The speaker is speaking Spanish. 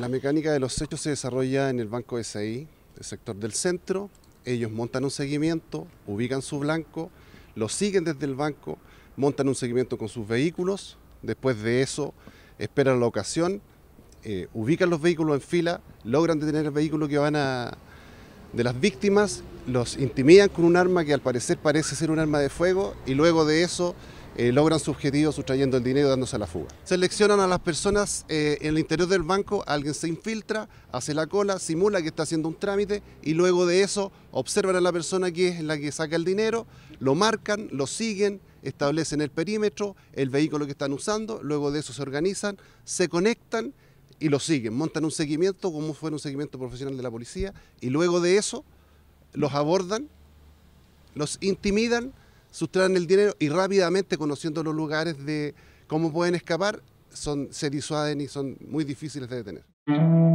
La mecánica de los hechos se desarrolla en el Banco SAI, el sector del centro. Ellos montan un seguimiento, ubican su blanco, lo siguen desde el banco, montan un seguimiento con sus vehículos. Después de eso, esperan la ocasión, eh, ubican los vehículos en fila, logran detener el vehículo que van a, de las víctimas, los intimidan con un arma que al parecer parece ser un arma de fuego y luego de eso eh, logran su objetivo sustrayendo el dinero y dándose a la fuga. Seleccionan a las personas eh, en el interior del banco, alguien se infiltra, hace la cola, simula que está haciendo un trámite y luego de eso observan a la persona que es la que saca el dinero, lo marcan, lo siguen, establecen el perímetro, el vehículo que están usando, luego de eso se organizan, se conectan y lo siguen, montan un seguimiento como fuera un seguimiento profesional de la policía y luego de eso los abordan, los intimidan sustraen el dinero y rápidamente, conociendo los lugares de cómo pueden escapar, son, se disuaden y son muy difíciles de detener.